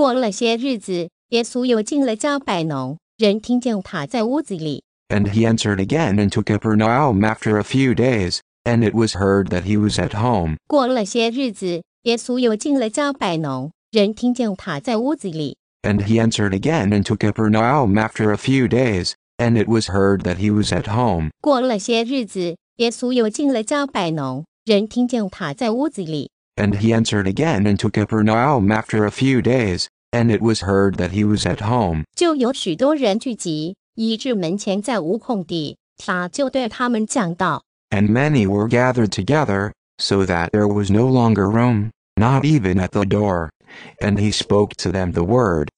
过了些日子，耶稣又进了加百农，人听见他在屋子里。And he entered again into Capernaum after a few days, and it was heard that he was at home. 过了些日子，耶稣又进了加百农，人听见他在屋子里。And he entered again into Capernaum after a few days, and it was heard that he was at home. 过了些日子，耶稣又进了加百农，人听见他在屋子里。and he entered again into Capernaum after a few days, and it was heard that he was at home. And many were gathered together, so that there was no longer room, not even at the door. And he spoke to them the word.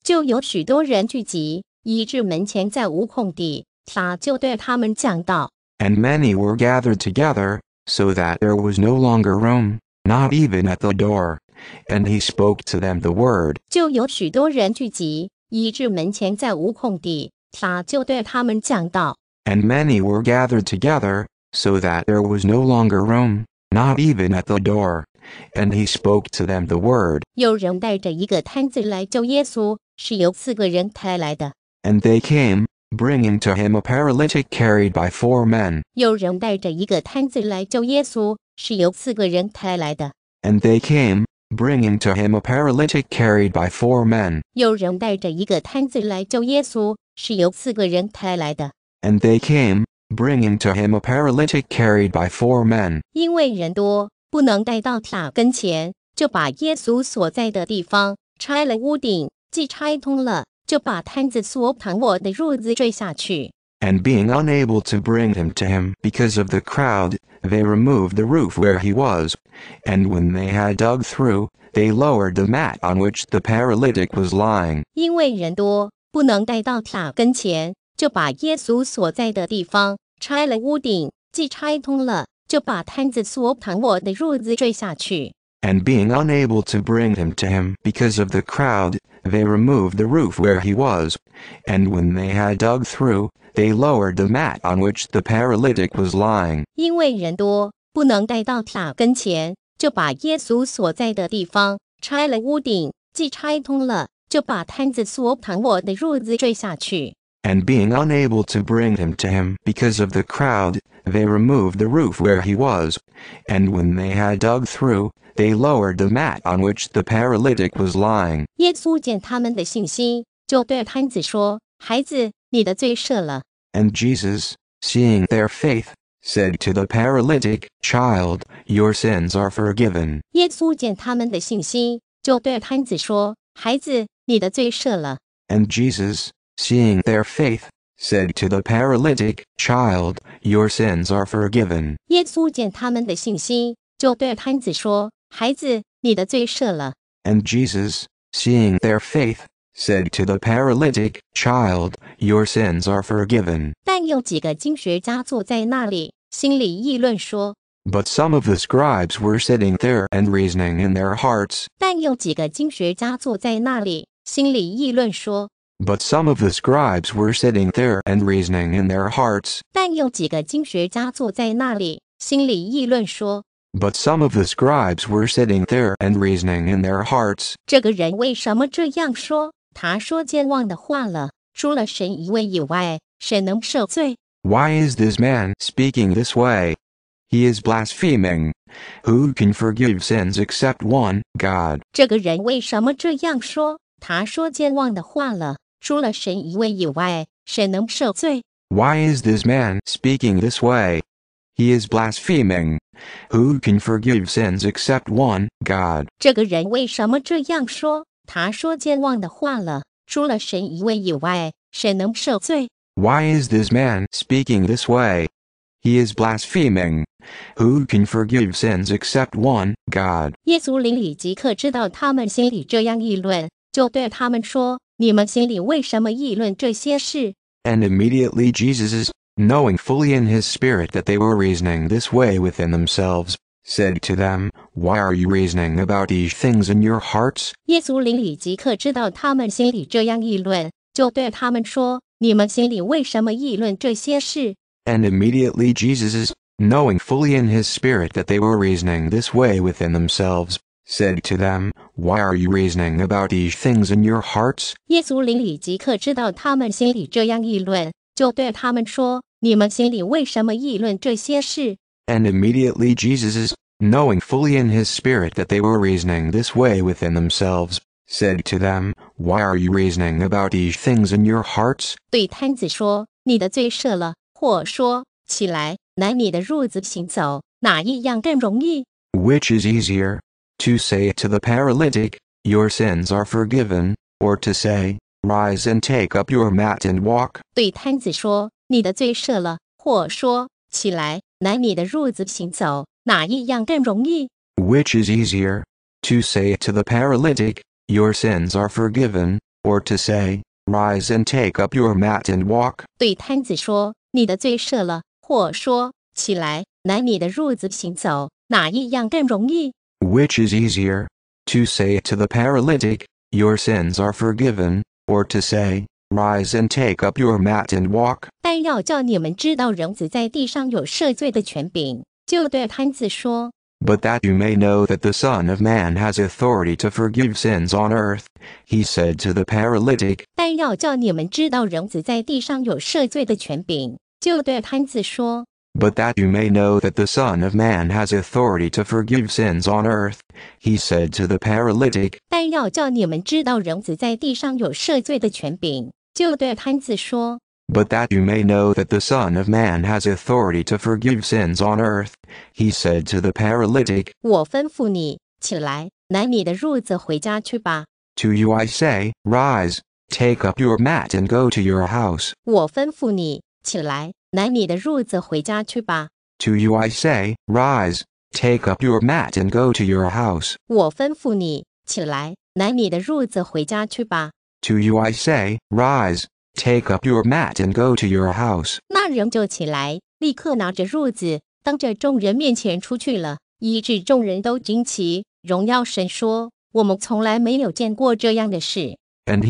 And many were gathered together, so that there was no longer room, not even at the door. And he spoke to them the word. and many were gathered together, so that there was no longer room, not even at the door. And he spoke to them the word. and they came, bringing to him a paralytic carried by four men. 有人带着一个摊子来救耶稣，是由四个人抬来的。And they came bringing to him a paralytic carried by four men。有人带着一个摊子来救耶稣，是由四个人抬来的。And they came bringing to him a paralytic carried by four men。因为人多，不能带到塔跟前，就把耶稣所在的地方拆了屋顶，既拆通了，就把摊子所躺卧的褥子坠下去。and being unable to bring him to him because of the crowd, they removed the roof where he was, and when they had dug through, they lowered the mat on which the paralytic was lying. 因为人多，不能带到塔跟前，就把耶稣所在的地方拆了屋顶，既拆通了，就把摊子所躺卧的褥子坠下去。And being unable to bring him to him because of the crowd, they removed the roof where he was, and when they had dug through, they lowered the mat on which the paralytic was lying. 因为人多，不能带到塔跟前，就把耶稣所在的地方拆了屋顶，既拆通了，就把摊子所躺我的褥子坠下去。And being unable to bring him to him because of the crowd, they removed the roof where he was. And when they had dug through, they lowered the mat on which the paralytic was lying. 耶稣见他们的信心，就对摊子说：“孩子，你的罪赦了。And Jesus, seeing their faith, said to the paralytic, Child, your sins are forgiven. 耶稣见他们的信心，就对摊子说：“孩子，你的罪赦了。” And Jesus, seeing their faith, said to the paralytic, Child, your sins are forgiven. 耶稣见他们的信心，就对摊子说：“孩子，你的罪赦了。” And Jesus, seeing their faith, said to the paralytic, Child, your sins are forgiven. 但有几个经学家坐在那里，心里议论说。But some of the scribes were sitting there and reasoning in their hearts. 但有几个经学家坐在那里，心里议论说。But some of the scribes were sitting there and reasoning in their hearts. 但有几个经学家坐在那里，心里议论说。But some of the scribes were sitting there and reasoning in their hearts. 这个人为什么这样说？他说健忘的话了。除了神一位以外，谁能受罪？Why is this man speaking this way? He is blaspheming. Who can forgive sins except one God? 这个人为什么这样说？他说健忘的话了。除了神一位以外，谁能受罪？Why is this man speaking this way? He is blaspheming. Who can forgive sins except one God? 这个人为什么这样说？他说健忘的话了。除了神一位以外，谁能受罪？Why is this man speaking this way? He is blaspheming. Who can forgive sins except one God? 耶稣邻里即刻知道他们心里这样议论，就对他们说：“你们心里为什么议论这些事？”And immediately Jesus is knowing fully in his spirit that they were reasoning this way within themselves, said to them, why are you reasoning about these things in your hearts? And immediately Jesus, knowing fully in his spirit that they were reasoning this way within themselves, said to them, Why are you reasoning about these things in your hearts? 耶稣邻里即刻知道他们心里这样议论，就对他们说：“你们心里为什么议论这些事？” And immediately Jesus, knowing fully in his spirit that they were reasoning this way within themselves, said to them, Why are you reasoning about these things in your hearts? Which is easier, to say to the paralytic, Your sins are forgiven, or to say, Rise and take up your mat and walk. 哪一样更容易？Which is easier? To say to the paralytic, your sins are forgiven, or to say, rise and take up your mat and walk? 对摊子说，你的罪赦了，或说，起来，拿你的褥子行走，哪一样更容易？Which is easier? To say to the paralytic, your sins are forgiven, or to say, Rise and take up your mat and walk。但要叫你们知道，人子在地上有赦罪的权柄。就对摊子说：“But that you may know that the Son of Man has authority to forgive sins on earth,” he said to the paralytic. 但要叫你们知道，人子在地上有赦罪的权柄。就对摊子说。But that you may know that the Son of Man has authority to forgive sins on earth, he said to the paralytic. 但要叫你们知道，人子在地上有赦罪的权柄。就对摊子说。but that you may know that the Son of Man has authority to forgive sins on earth. He said to the paralytic, 我吩咐你起来，拿你的褥子回家去吧。To you I say, rise, take up your mat and go to your house. 我吩咐你起来，拿你的褥子回家去吧。To you I say, rise, take up your mat and go to your house. 我吩咐你起来，拿你的褥子回家去吧。To you I say, rise. Take up your mat and go to your house. And he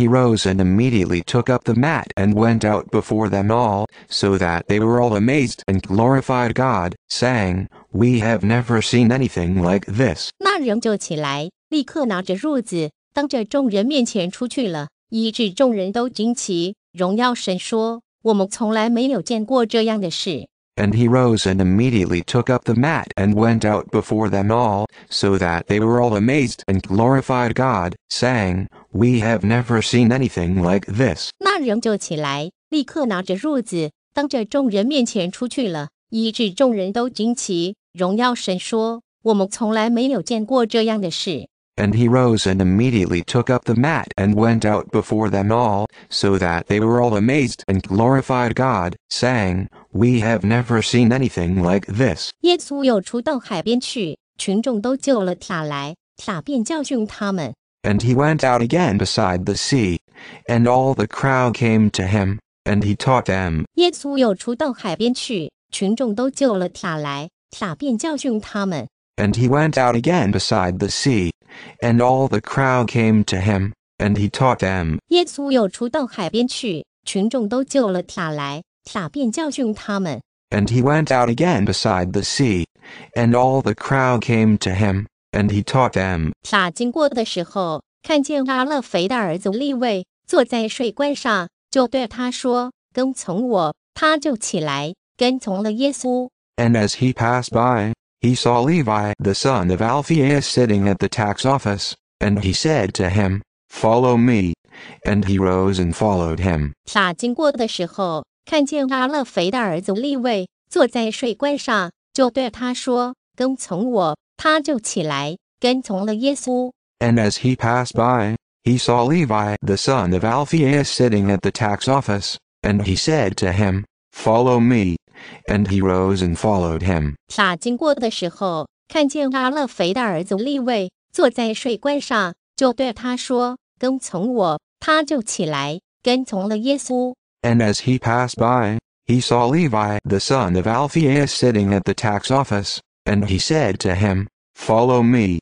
rose and immediately took up the mat and went out before them all, so that they were all amazed and glorified God, saying, We have never seen anything like this. 那人就起来，立刻拿着褥子，当着众人面前出去了，以致众人都惊奇，荣耀神说：“我们从来没有见过这样的事。” And he rose and immediately took up the mat and went out before them all, so that they were all amazed and glorified God, saying, We have never seen anything like this. 那人就起来，立刻拿着褥子，当着众人面前出去了，以致众人都惊奇。荣耀神说：“我们从来没有见过这样的事。” And he rose and immediately took up the mat and went out before them all, so that they were all amazed and glorified God, saying, We have never seen anything like this. 耶稣又出到海边去，群众都就了他来，他便教训他们。And he went out again beside the sea, and all the crowd came to him, and he taught them. and he went out again beside the sea, and all the crowd came to him, and he taught them. 耶稣又出到海边去，群众都救了他来，他便教训他们。And he went out again beside the sea, and all the crowd came to him, and he taught them. 他经过的时候，看见阿勒肥的儿子利位坐在水关上，就对他说：“跟从我。”他就起来，跟从了耶稣。And as he passed by, he saw Levi the son of Alphaeus sitting at the tax office, and he said to him, Follow me. And he rose and followed him. and as he passed by, he saw Levi the son of Alphaeus sitting at the tax office, and he said to him, Follow me and he rose and followed him. 撒经过的时候，看见阿勒肥的儿子利位坐在水罐上，就对他说：“跟从我。”他就起来跟从了耶稣。And as he passed by, he saw Levi the son of Alphaeus sitting at the tax office, and he said to him, "Follow me."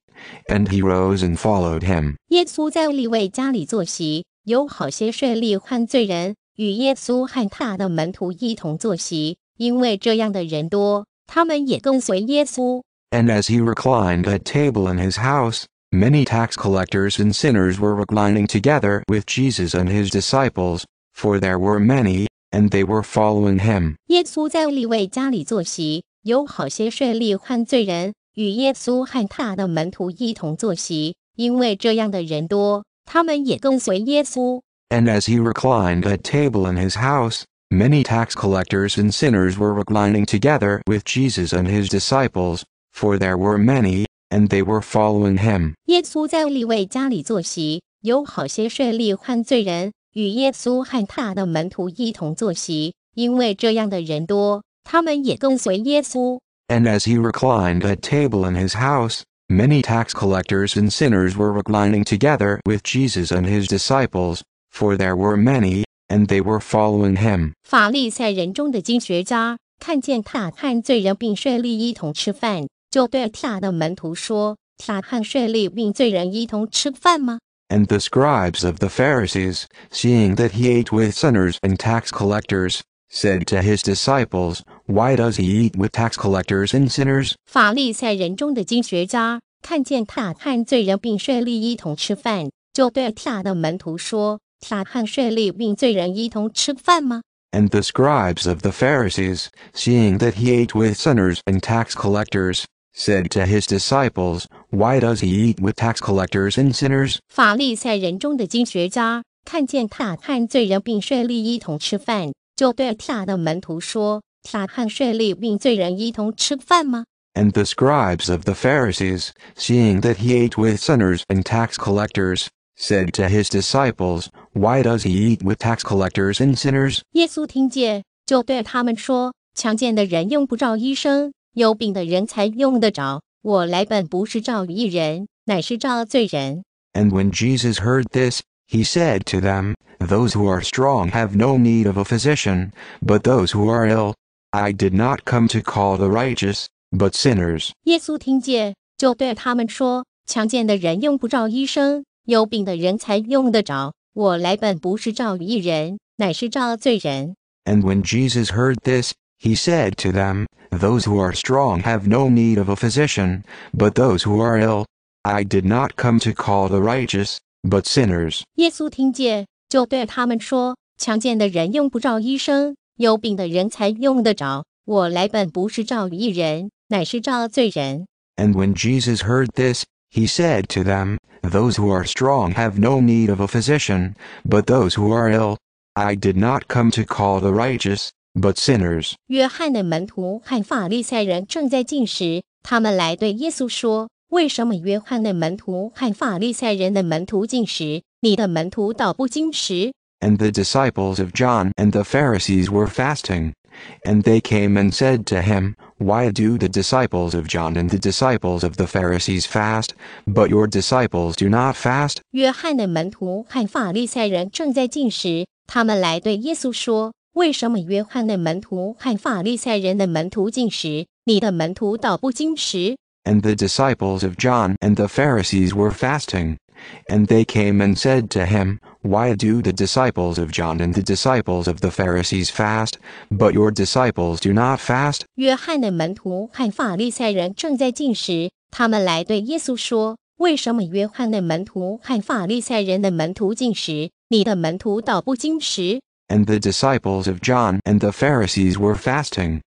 And he rose and followed him. 耶稣在利位家里坐席，有好些税吏和罪人与耶稣和他的门徒一同坐席。因为这样的人多，他们也跟随耶稣。And as he reclined at table in his house, many tax collectors and sinners were reclining together with Jesus and his disciples, for there were many, and they were following him. 耶稣在利未家里坐席，有好些税吏和罪人与耶稣和他的门徒一同坐席，因为这样的人多，他们也跟随耶稣。And as he reclined at table in his house, Many tax collectors and sinners were reclining together with Jesus and his disciples, for there were many, and they were following him. 耶稣在利未家里坐席，有好些税吏和罪人与耶稣和他的门徒一同坐席，因为这样的人多，他们也跟随耶稣。And as he reclined at table in his house, many tax collectors and sinners were reclining together with Jesus and his disciples, for there were many, and they were following him. 法利赛人中的经学家看见他和罪人并税吏一同吃饭，就对他的门徒说：“他和税吏并罪人一同吃饭吗？” And the scribes of the Pharisees, seeing that he ate with sinners and tax collectors, said to his disciples, Why does he eat with tax collectors and sinners? 法利赛人中的经学家看见他和罪人并税吏一同吃饭，就对他的门徒说。他和税吏并罪人一同吃饭吗？And the scribes of the Pharisees, seeing that he ate with sinners and tax collectors, said to his disciples, Why does he eat with tax collectors and sinners? 法利赛人中的经学家看见他和罪人并税吏一同吃饭，就对他的门徒说：“他和税吏并罪人一同吃饭吗？” And the scribes of the Pharisees, seeing that he ate with sinners and tax collectors, said to his disciples, Why does he eat with tax collectors and sinners? 耶稣听见，就对他们说：“强健的人用不着医生，有病的人才用得着。我来本不是召义人，乃是召罪人。” And when Jesus heard this, he said to them, Those who are strong have no need of a physician, but those who are ill. I did not come to call the righteous, but sinners. 耶稣听见，就对他们说：“强健的人用不着医生，and when Jesus heard this, he said to them, Those who are strong have no need of a physician, but those who are ill. I did not come to call the righteous, but sinners. 耶稣听见，就对他们说：“强健的人用不着医生，有病的人才用得着。我来本不是召义人，乃是召罪人。” And when Jesus heard this, he said to them, Those who are strong have no need of a physician, but those who are ill. I did not come to call the righteous, but sinners. 约翰的门徒和法利赛人正在进食，他们来对耶稣说：“为什么约翰的门徒和法利赛人的门徒进食，你的门徒倒不进食？” And the disciples of John and the Pharisees were fasting. And they came and said to him, Why do the disciples of John and the disciples of the Pharisees fast, but your disciples do not fast? And the disciples of John and the Pharisees were fasting. And they came and said to him, Why do the disciples of John and the disciples of the Pharisees fast, but your disciples do not fast? 约翰的门徒看法利赛人正在进食，他们来对耶稣说：“为什么约翰的门徒和法利赛人的门徒进食，你的门徒倒不进食？” And the disciples of John and the Pharisees were fasting.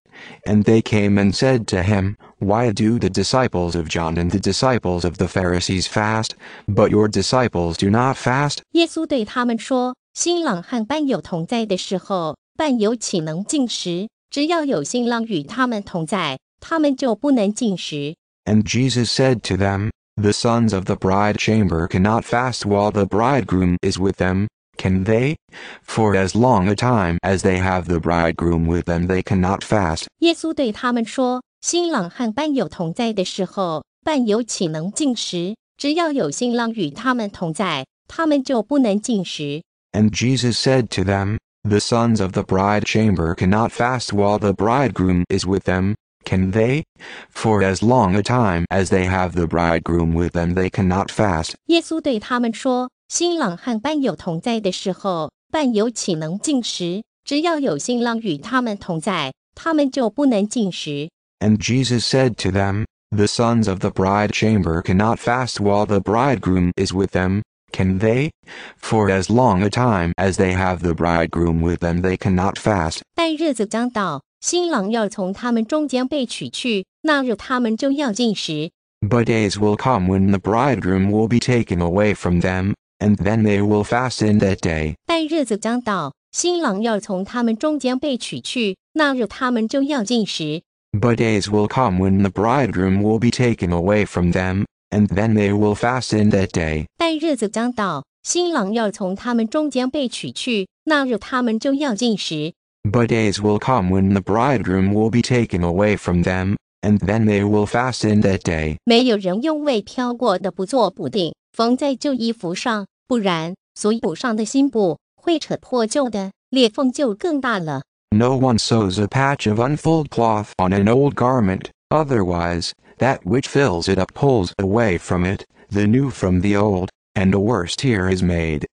And they came and said to him, Why do the disciples of John and the disciples of the Pharisees fast, but your disciples do not fast? 耶稣对他们说：“新郎和伴友同在的时候，伴友岂能进食？只要有新郎与他们同在，他们就不能进食。” And Jesus said to them, The sons of the bride chamber cannot fast while the bridegroom is with them can they? For as long a time as they have the bridegroom with them, they cannot fast. 耶稣对他们说：“新郎和伴友同在的时候，伴友岂能进食？只要有新郎与他们同在，他们就不能进食。” And Jesus said to them, The sons of the bride chamber cannot fast while the bridegroom is with them, can they? For as long a time as they have the bridegroom with them, they cannot fast. 耶稣对他们说：“新郎和伴友同在的时候，伴友岂能进食？只要有新郎与他们同在，他们就不能进食。And Jesus said to them, The sons of the bride chamber cannot fast while the bridegroom is with them, can they? For as long a time as they have the bridegroom with them, they cannot fast. 但日子将到，新郎要从他们中间被取去，那日他们就要进食。But days will come when the bridegroom will be taken away from them, and then they will fast in that day. 但日子将到，新郎要从他们中间被取去，那日他们就要进食。But days will come when the bridegroom will be taken away from them, and then they will fast in that day. 但日子将到，新郎要从他们中间被取去，那日他们就要进食。But days will come when the bridegroom will be taken away from them, and then they will fast in that day. 没有人用未飘过的不做补丁，缝在旧衣服上。不然所补上的新布会扯破旧的，裂缝就更大了。No one sews a patch of unfulled cloth on an old garment, otherwise, that which fills it up pulls away from it, the new from the old, and a worse tear is made.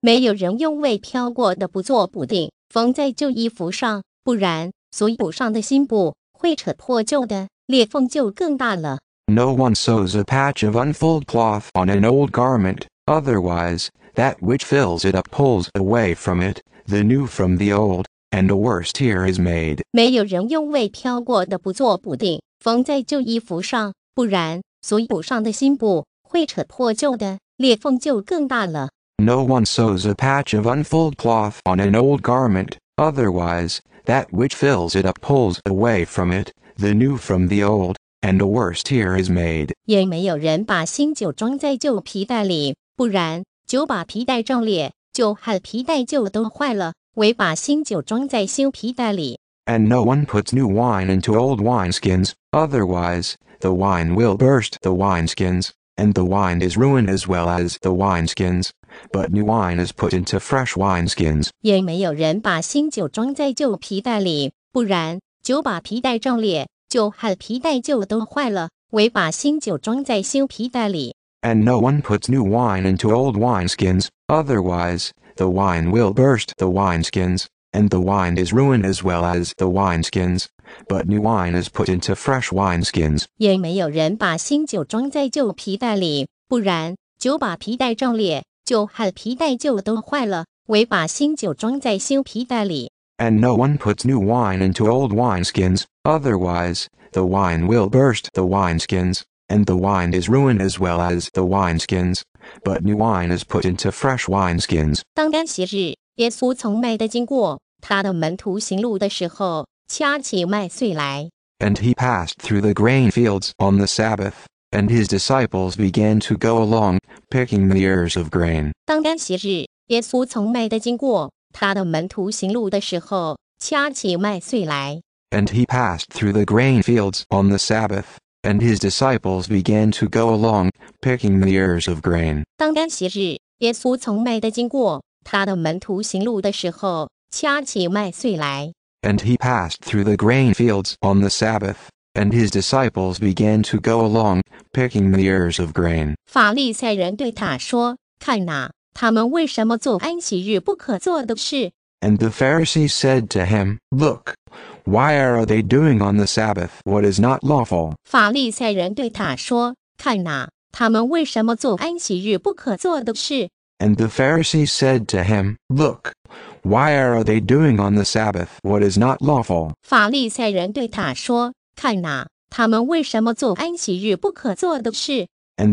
No one sews a patch of unfulled cloth on an old garment, otherwise, that which fills it up pulls away from it, the new from the old, and a worse tear is made. No one sews a patch of unfulled cloth on an old garment, otherwise, that which fills it up pulls away from it, the new from the old, and a worse tear is made. 也没有人把新酒装在旧皮袋里，不然，九把皮带照裂，旧汉皮带就都坏了，唯把新酒装在新皮带里。And no one puts new wine into old wineskins, otherwise, the wine will burst the wineskins, and the wine is ruined as well as the wineskins. But new wine is put into fresh wineskins. 也没有人把新酒装在旧皮带里，不然酒把皮带照裂，旧汉皮带就都坏了，唯把新酒装在新皮带里。and no one puts new wine into old wineskins, otherwise, the wine will burst the wineskins, and the wine is ruined as well as the wineskins. But new wine is put into fresh wineskins. And no one puts new wine into old wineskins, otherwise, the wine will burst the wineskins and the wine is ruined as well as the wineskins, but new wine is put into fresh wineskins. and he passed through the grain fields on the Sabbath, and his disciples began to go along, picking the ears of grain. and he passed through the grain fields on the Sabbath, and his disciples began to go along, picking the ears of grain. And he passed through the grain fields on the Sabbath, and his disciples began to go along, picking the ears of grain. And the Pharisees said to him, Look, why are they doing on the Sabbath what is not lawful? And the Pharisees said to him, Look, why are they doing on the Sabbath what is not lawful? And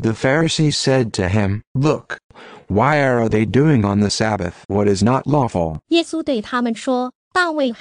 the Pharisees said to him, Look, why are they doing on the Sabbath what is not lawful？耶稣对他们说。and he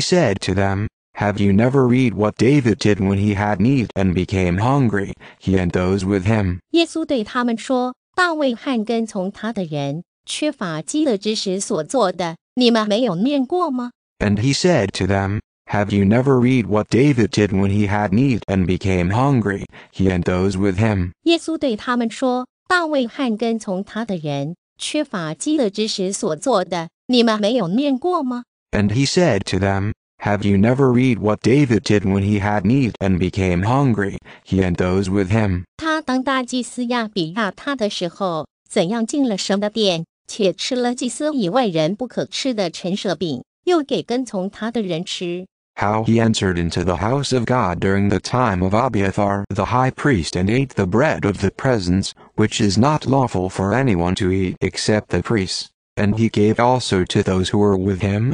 said to them, Have you never read what David did when he had need and became hungry, he and those with him?" him？耶稣对他们说，大卫汉跟从他的人缺乏基勒知识所做的，你们没有念过吗？And he said to them. Have you never read what David did when he had need and became hungry, he and those with him? 耶稣对他们说：“大卫汉跟从他的人缺乏基勒知识所做的，你们没有念过吗？And he said to them, Have you never read what David did when he had need and became hungry, he and those with him? 他当大祭司亚比亚他的时候，怎样进了神的殿，且吃了祭司以外人不可吃的陈设饼，又给跟从他的人吃。how he entered into the house of God during the time of Abiathar the high priest and ate the bread of the presence, which is not lawful for anyone to eat except the priests, and he gave also to those who were with him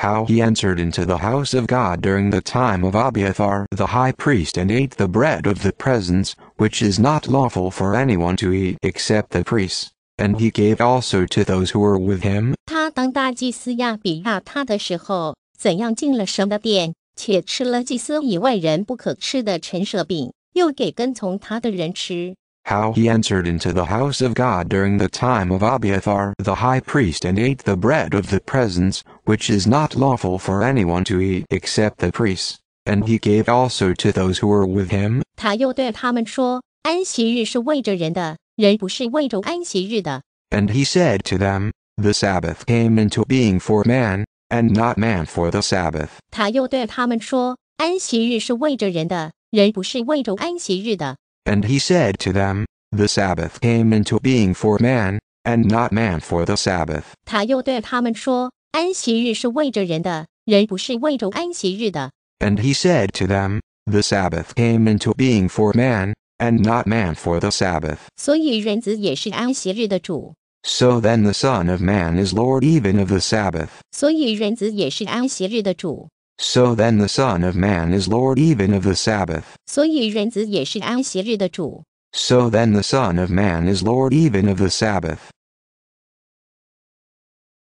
how he entered into the house of God during the time of Abiathar the high priest and ate the bread of the presence, which is not lawful for anyone to eat except the priests, and he gave also to those who were with him. 他当大祭司亚比亚他的时候，怎样进了神的殿，且吃了祭司以外人不可吃的陈设饼，又给跟从他的人吃。how he entered into the house of God during the time of Abiathar the high priest and ate the bread of the presence, which is not lawful for anyone to eat except the priests, and he gave also to those who were with him. 他又对他们说：“安息日是为着人的，人不是为着安息日的。” And he said to them, The Sabbath came into being for man, and not man for the Sabbath. 他又对他们说：“安息日是为着人的，人不是为着安息日的。” And he said to them, The Sabbath came into being for man, and not man for the Sabbath. 他又对他们说：安息日是为着人的，人不是为着安息日的。And he said to them, The Sabbath came into being for man, and not man for the Sabbath. 所以人子也是安息日的主。So then the Son of Man is Lord even of the Sabbath. 所以人子也是安息日的主。So then the Son of Man is Lord even of the Sabbath. 所以人子也是安息日的主。So then the Son of Man is Lord even of the Sabbath.